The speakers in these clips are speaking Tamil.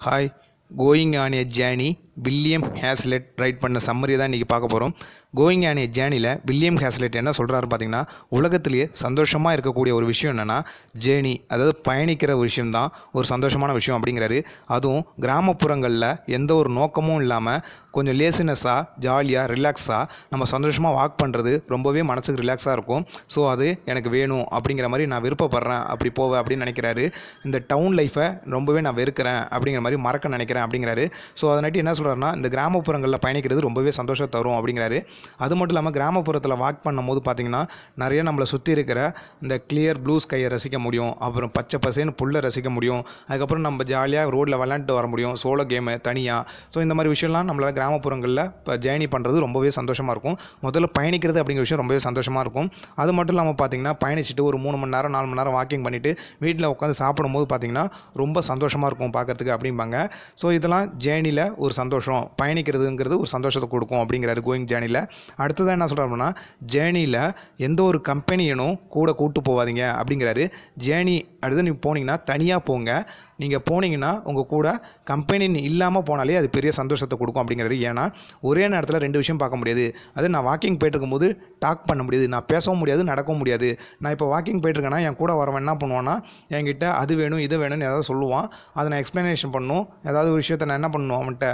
Hi, going on a journey William Hazlitt write பண்ண சம்மரி தான் இன்றைக்கி பார்க்க போகிறோம் கோயிங் ஆன் ஏ ஜேர்னியில் வில்லியம் ஹேஸ்லெட் என்ன சொல்கிறாரு பார்த்தீங்கன்னா உலகத்திலேயே சந்தோஷமாக இருக்கக்கூடிய ஒரு விஷயம் என்னென்னா ஜேர்னி அதாவது பயணிக்கிற விஷயம் தான் ஒரு சந்தோஷமான விஷயம் அப்படிங்கிறாரு அதுவும் கிராமப்புறங்களில் எந்த ஒரு நோக்கமும் இல்லாமல் கொஞ்சம் லேசினஸ்ஸாக ஜாலியாக ரிலாக்ஸாக நம்ம சந்தோஷமாக வாக் பண்ணுறது ரொம்பவே மனசுக்கு ரிலாக்ஸாக இருக்கும் ஸோ அது எனக்கு வேணும் அப்படிங்கிற மாதிரி நான் விருப்பப்படுறேன் அப்படி போவேன் அப்படின்னு நினைக்கிறாரு இந்த டவுன் லைஃப்பை ரொம்பவே நான் வெறுக்கிறேன் அப்படிங்கிற மாதிரி மறக்க நினைக்கிறேன் அப்படிங்கிறாரு ஸோ அதனாட்டி என்ன சொல்கிறேன் சொல்கிறாருன்னா இந்த கிராமப்புறங்களில் பயணிக்கிறது ரொம்பவே சந்தோஷம் தரும் அப்படிங்கிறாரு அது மட்டும் இல்லாமல் கிராமப்புறத்தில் வாக் பண்ணும்போது பார்த்திங்கன்னா நிறைய நம்மளை சுற்றி இருக்கிற இந்த கிளியர் ப்ளூ ஸ்கையை ரசிக்க முடியும் அப்புறம் பச்சை பசேன்னு புல்லை ரசிக்க முடியும் அதுக்கப்புறம் நம்ம ஜாலியாக ரோட்டில் விளாண்டுட்டு வர முடியும் சோலோ கேமு தனியாக ஸோ இந்த மாதிரி விஷயம்லாம் நம்மளால் கிராமப்புறங்களில் இப்போ ஜேர்னி பண்ணுறது ரொம்பவே சந்தோஷமாக இருக்கும் முதல்ல பயணிக்கிறது அப்படிங்கிற விஷயம் ரொம்பவே சந்தோஷமாக இருக்கும் அது மட்டும் இல்லாமல் பார்த்திங்கன்னா பயணிச்சுட்டு ஒரு மூணு மணி நேரம் நாலு மணி நேரம் வாக்கிங் பண்ணிவிட்டு வீட்டில் உட்காந்து சாப்பிடும்போது பார்த்திங்கன்னா ரொம்ப சந்தோஷமாக இருக்கும் பார்க்குறதுக்கு அப்படிம்பாங்க ஸோ இதெல்லாம் ஜேர்னியில் ஒரு சந்தோஷம் சந்தோஷம் பயணிக்கிறதுங்கிறது ஒரு சந்தோஷத்தை கொடுக்கும் அப்படிங்கிறாரு கோயிங் ஜேர்னியில் அடுத்ததான் என்ன சொல்கிறோம்னா ஜேர்னியில் எந்த ஒரு கம்பெனியனும் கூட கூப்பிட்டு போகாதீங்க அப்படிங்கிறாரு ஜேர்னி அடுத்து நீங்கள் போனீங்கன்னா தனியாக போங்க நீங்கள் போனீங்கன்னா உங்கள் கூட கம்பெனி இல்லாமல் போனாலே அது பெரிய சந்தோஷத்தை கொடுக்கும் அப்படிங்கிறது ஏன்னா ஒரே நேரத்தில் ரெண்டு விஷயம் பார்க்க முடியாது அது நான் வாக்கிங் போயிட்டு இருக்கும்போது டாக் பண்ண முடியாது நான் பேசவும் முடியாது நடக்கவும் முடியாது நான் இப்போ வாக்கிங் போயிட்டுருக்கேன்னா என் கூட வரவன் என்ன பண்ணுவான்னா என்கிட்ட அது வேணும் இது வேணும்னு ஏதாவது சொல்லுவான் அதை நான் எக்ஸ்ப்ளனேஷன் பண்ணும் ஏதாவது ஒரு விஷயத்தை நான் என்ன பண்ணுவோம் அவன்கிட்ட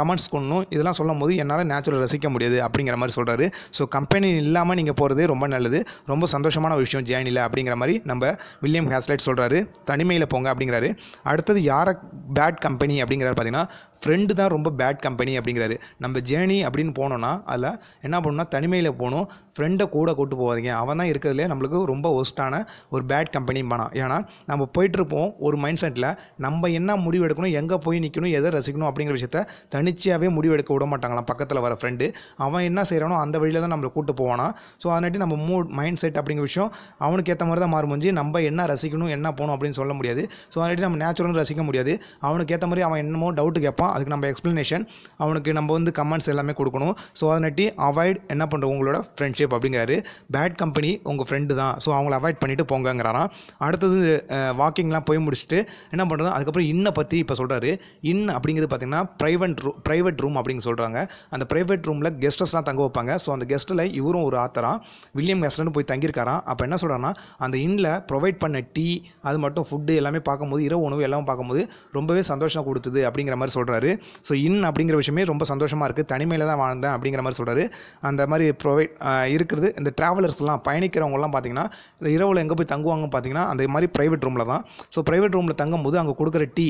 கமெண்ட்ஸ் கொடுணும் இதெல்லாம் சொல்லும் போது என்னால் நேச்சுரல் ரசிக்க முடியாது அப்படிங்கிற மாதிரி சொல்கிறாரு ஸோ கம்பெனி இல்லாமல் நீங்கள் போகிறது ரொம்ப நல்லது ரொம்ப சந்தோஷமான விஷயம் ஜேர்னியில் அப்படிங்கிற மாதிரி நம்ம வில்லியம் ஹேஸ்லைட் சொல்கிறாரு தனிமையில் போங்க அப்படிங்கிறாரு அடுத்தது யாரை பேட் கம்பெனி அப்படிங்கிறார் பார்த்தீங்கன்னா ஃப்ரெண்டு தான் ரொம்ப பேட் கம்பெனி அப்படிங்கிறாரு நம்ம ஜேர்னி அப்படின்னு போனோம்னா அதில் என்ன பண்ணணும்னா தனிமையில் போகணும் ஃப்ரெண்டை கூட கூட்டு போகாதீங்க அவன் தான் இருக்கிறதுலே நம்மளுக்கு ரொம்ப ஒஸ்ட்டான ஒரு பேட் கம்பெனிம்பானா ஏன்னா நம்ம போயிட்டுருப்போம் ஒரு மைண்ட் செட்டில் நம்ம என்ன முடிவு எடுக்கணும் எங்கே போய் நிற்கணும் எதை ரசிக்கணும் அப்படிங்கிற விஷயத்த தனிச்சையாகவே முடிவு எடுக்க விட மாட்டாங்களாம் பக்கத்தில் வர ஃப்ரெண்டு அவன் என்ன செய்கிறானோ அந்த வழியில் தான் நம்மளை கூட்டு போவானா ஸோ அதனாட்டி நம்ம மூட் மைண்ட் செட் அப்படிங்கிற விஷயம் அவனுக்கு ஏற்ற மாதிரி தான் மாறு முடிஞ்சு நம்ம என்ன ரசிக்கணும் என்ன போகணும் அப்படின்னு சொல்ல முடியாது ஸோ அதனாட்டி நம்ம நேச்சுரலும் ரசிக்க முடியாது அவனுக்கு ஏற்ற மாதிரி அவன் என்னமோ டவுட்டு கேட்பான் அதுக்கு நம்ம எக்ஸ்ப்ளனேஷன் அவனுக்கு நம்ம வந்து கமெண்ட்ஸ் எல்லாமே கொடுக்கணும் ஸோ அதனாட்டி அவாய்ட் என்ன பண்ணுறோம் உங்களோட ஃப்ரெண்ட்ஷிப் அப்படிங்கிறாரு பேட் கம்பெனி உங்கள் ஃப்ரெண்டு தான் ஸோ அவங்கள அவாய்ட் பண்ணிவிட்டு போங்கங்கிறாராம் அடுத்தது வாக்கிங்லாம் போய் முடிச்சுட்டு என்ன பண்ணுறது அதுக்கப்புறம் இன்னை பற்றி இப்போ சொல்கிறாரு இன் அப்படிங்கிறது பார்த்திங்கன்னா ப்ரைவேட் ரூ ப்ரைவேட் ரூம் அப்படின்னு சொல்கிறாங்க அந்த ப்ரைவேட் ரூமில் கெஸ்டஸ்லாம் தங்க வைப்பாங்க ஸோ அந்த கெஸ்ட்டில் இவரும் ஒரு ஆத்தரம் வில்லியம் கெஸ்டர்னு போய் தங்கியிருக்காராம் அப்போ என்ன சொல்கிறான்னா அந்த இன்னில் ப்ரொவைட் பண்ண டீ அது மட்டும் ஃபுட்டு எல்லாமே பார்க்கும்போது இரவு உணவு எல்லாம் பார்க்கும்போது ரொம்பவே சந்தோஷம் கொடுத்தது அப்படிங்கிற மாதிரி சொல்கிறாரு சொல்கிறாரு ஸோ இன் அப்படிங்கிற விஷயமே ரொம்ப சந்தோஷமாக இருக்குது தனிமையில் தான் வாழ்ந்தேன் அப்படிங்கிற மாதிரி சொல்கிறாரு அந்த மாதிரி ப்ரொவைட் இருக்கிறது இந்த ட்ராவலர்ஸ்லாம் பயணிக்கிறவங்கலாம் பார்த்தீங்கன்னா இரவில் எங்கே போய் தங்குவாங்கன்னு பார்த்தீங்கன்னா அந்த மாதிரி ப்ரைவேட் ரூமில் தான் ஸோ ப்ரைவேட் ரூமில் தங்கும்போது அங்கே கொடுக்குற டீ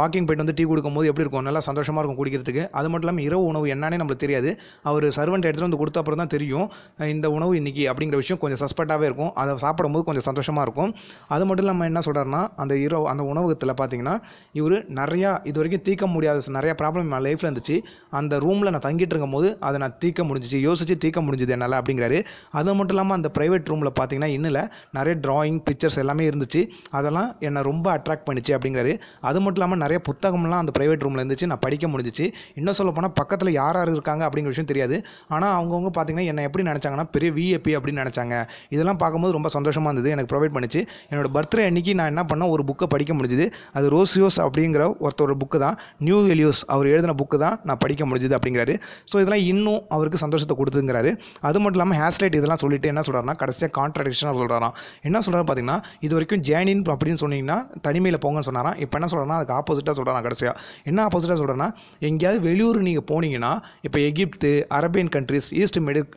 வாக்கிங் போயிட்டு வந்து டீ கொடுக்கும்போது எப்படி இருக்கும் நல்லா சந்தோஷமாக இருக்கும் குடிக்கிறதுக்கு அது மட்டும் இல்லாமல் இரவு உணவு என்னன்னே நம்மளுக்கு தெரியாது அவர் சர்வெண்ட் எடுத்துகிட்டு வந்து கொடுத்த அப்புறம் தான் தெரியும் இந்த உணவு இன்னைக்கு அப்படிங்கிற விஷயம் கொஞ்சம் சஸ்பெக்டாகவே இருக்கும் அதை சாப்பிடும்போது கொஞ்சம் சந்தோஷமாக இருக்கும் அது மட்டும் இல்லாமல் என்ன சொல்கிறாருன்னா அந்த இரவு அந்த உணவகத்தில் பார்த்தீங்கன்னா இவர் நிறையா இது வரைக்கும் தீர்க்க முடியாத ப்ராப்ளம்ஸஸ் நிறைய ப்ராப்ளம் நான் லைஃப்பில் இருந்துச்சு அந்த ரூமில் நான் தங்கிட்டு இருக்கும் போது அதை நான் தீர்க்க முடிஞ்சிச்சு யோசிச்சு தீக்க முடிஞ்சுது என்னால் அப்படிங்கிறாரு அது மட்டும் இல்லாமல் அந்த ப்ரைவேட் ரூமில் பார்த்தீங்கன்னா இன்னில் நிறைய ட்ராயிங் பிக்சர்ஸ் எல்லாமே இருந்துச்சு அதெல்லாம் என்னை ரொம்ப அட்ராக்ட் பண்ணிச்சு அப்படிங்கிறாரு அது மட்டும் இல்லாமல் நிறைய புத்தகம்லாம் அந்த ப்ரைவேட் ரூமில் இருந்துச்சு நான் படிக்க முடிஞ்சிச்சு இன்னும் சொல்ல போனால் பக்கத்தில் யார் யார் இருக்காங்க அப்படிங்கிற விஷயம் தெரியாது ஆனால் அவங்கவுங்க பார்த்தீங்கன்னா என்னை எப்படி நினச்சாங்கன்னா பெரிய விஏபி அப்படின்னு நினச்சாங்க இதெல்லாம் பார்க்கும்போது ரொம்ப சந்தோஷமாக இருந்தது எனக்கு ப்ரொவைட் பண்ணிச்சு என்னோடய பர்த்டே அன்னைக்கு நான் என்ன பண்ணேன் ஒரு புக்கை படிக்க முடிஞ்சுது அது ரோசியோஸ் அப்படிங்கிற ஒருத்தரோட புக்கு தான் நியூ எலியூஸ் அவர் எழுதின புக்கு தான் நான் படிக்க முடிஞ்சுது அப்படிங்கிறாரு ஸோ இதெல்லாம் இன்னும் அவருக்கு சந்தோஷத்தை கொடுத்துங்கிறாரு அது மட்டும் இல்லாமல் ஹேஸ்லைட் இதெல்லாம் சொல்லிட்டு என்ன சொல்கிறாருன்னா கடைசியாக கான்ட்ராடிக்ஷனாக சொல்கிறாராம் என்ன சொல்கிறாரு பார்த்தீங்கன்னா இது வரைக்கும் ஜேனின் அப்படின்னு சொன்னீங்கன்னா தனிமையில் போங்கன்னு சொன்னாராம் இப்போ என்ன சொல்கிறாருன்னா அதுக்கு ஆப்போசிட்டாக சொல்கிறான் கடைசியாக என்ன ஆப்போசிட்டாக சொல்கிறேன்னா எங்கேயாவது வெளியூர் நீங்கள் போனீங்கன்னா இப்போ Egypt Arabian countries east middle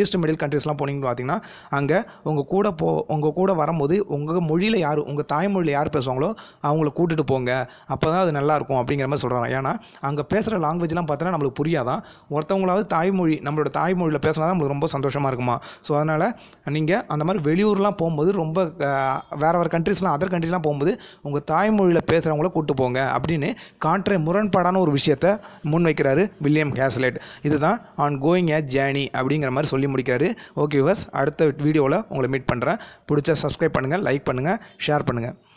east மிடில் கண்ட்ரிஸ்லாம் போனீங்கன்னு பார்த்தீங்கன்னா அங்கே உங்கள் கூட போ உங்கள் கூட வரும்போது உங்கள் மொழியில் யார் உங்கள் தாய்மொழியில் யார் பேசுவாங்களோ அவங்கள கூட்டிகிட்டு போங்க அப்போ தான் அது நல்லாயிருக்கும் அப்படிங்கிற மாதிரி சொல்கிறாங்க ஏன்னா அங்கே பேசுகிற லாங்குவேஜ்லாம் பார்த்தோன்னா நம்மளுக்கு புரியாதான் ஒருத்தவங்களாவது தாய்மொழி நம்மளோட தாய்மொழியில் பேசினா தான் நம்மளுக்கு ரொம்ப சந்தோஷமாக இருக்குமா ஸோ அதனால் நீங்கள் அந்த மாதிரி வெளியூர்லாம் போகும்போது ரொம்ப வேறு வேறு கண்ட்ரிஸ்லாம் அதர் கண்ட்ரிலாம் போகும்போது உங்கள் தாய்மொழியில் பேசுகிறவங்கள கூப்பிட்டு போங்க அப்படின்னு காண்ட்ரை முரண்பாடான ஒரு விஷயத்தை முன்வைக்கிறாரு வில்லியம் ஹேஸ்லெட் இதுதான் ஆன் கோயிங் ஏ ஜேர்னி அப்படிங்கிற மாதிரி சொல்லி முடிக்கிறாரு ஓகே வஸ் அடுத்த வீடியோவில் உங்களை மீட் பண்ணுறேன் பிடிச்ச சப்ஸ்கிரைப் பண்ணுங்கள் லைக் பண்ணுங்கள் ஷேர் பண்ணுங்கள்